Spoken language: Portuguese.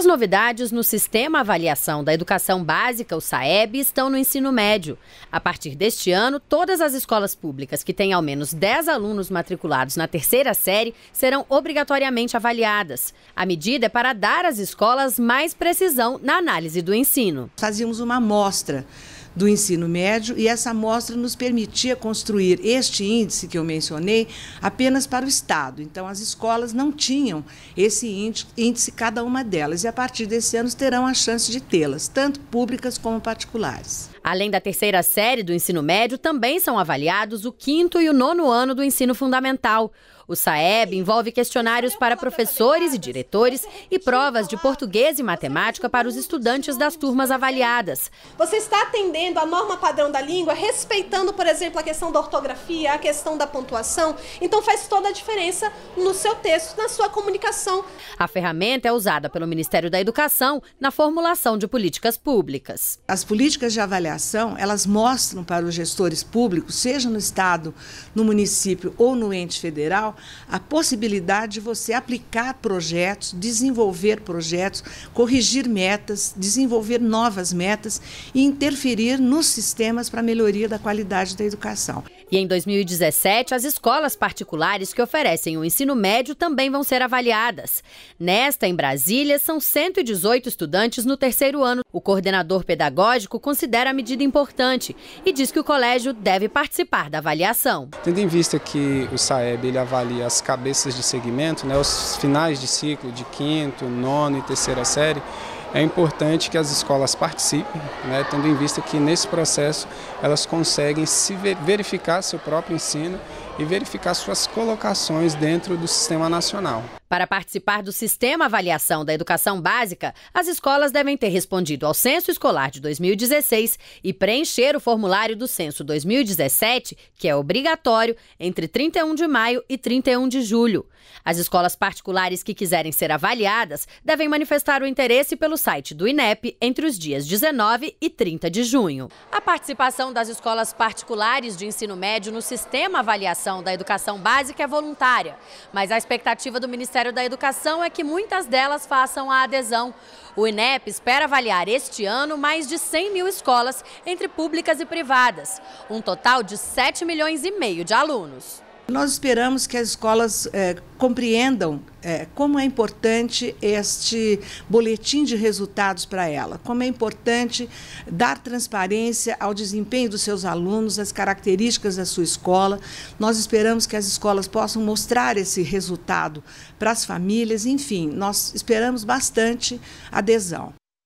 As novidades no Sistema Avaliação da Educação Básica, o SAEB, estão no ensino médio. A partir deste ano, todas as escolas públicas que têm ao menos 10 alunos matriculados na terceira série serão obrigatoriamente avaliadas. A medida é para dar às escolas mais precisão na análise do ensino. Fazíamos uma amostra do ensino médio e essa amostra nos permitia construir este índice que eu mencionei apenas para o Estado. Então, as escolas não tinham esse índice, cada uma delas, e a partir desse ano terão a chance de tê-las, tanto públicas como particulares. Além da terceira série do ensino médio, também são avaliados o quinto e o nono ano do ensino fundamental. O SAEB envolve questionários para professores e diretores e provas de português e matemática para os estudantes das turmas avaliadas. Você está atendendo atendendo a norma padrão da língua, respeitando, por exemplo, a questão da ortografia, a questão da pontuação. Então faz toda a diferença no seu texto, na sua comunicação. A ferramenta é usada pelo Ministério da Educação na formulação de políticas públicas. As políticas de avaliação, elas mostram para os gestores públicos, seja no estado, no município ou no ente federal, a possibilidade de você aplicar projetos, desenvolver projetos, corrigir metas, desenvolver novas metas e interferir investir nos sistemas para melhoria da qualidade da educação. E em 2017, as escolas particulares que oferecem o ensino médio também vão ser avaliadas. Nesta, em Brasília, são 118 estudantes no terceiro ano. O coordenador pedagógico considera a medida importante e diz que o colégio deve participar da avaliação. Tendo em vista que o SAEB ele avalia as cabeças de segmento, né, os finais de ciclo de quinto, nono e terceira série, é importante que as escolas participem, né, tendo em vista que nesse processo elas conseguem se verificar seu próprio ensino e verificar suas colocações dentro do sistema nacional. Para participar do Sistema Avaliação da Educação Básica, as escolas devem ter respondido ao Censo Escolar de 2016 e preencher o formulário do Censo 2017, que é obrigatório, entre 31 de maio e 31 de julho. As escolas particulares que quiserem ser avaliadas devem manifestar o interesse pelo site do INEP entre os dias 19 e 30 de junho. A participação das escolas particulares de ensino médio no Sistema Avaliação da educação básica é voluntária, mas a expectativa do Ministério da Educação é que muitas delas façam a adesão. O INEP espera avaliar este ano mais de 100 mil escolas, entre públicas e privadas, um total de 7 milhões e meio de alunos. Nós esperamos que as escolas é, compreendam é, como é importante este boletim de resultados para ela, como é importante dar transparência ao desempenho dos seus alunos, às características da sua escola. Nós esperamos que as escolas possam mostrar esse resultado para as famílias, enfim, nós esperamos bastante adesão.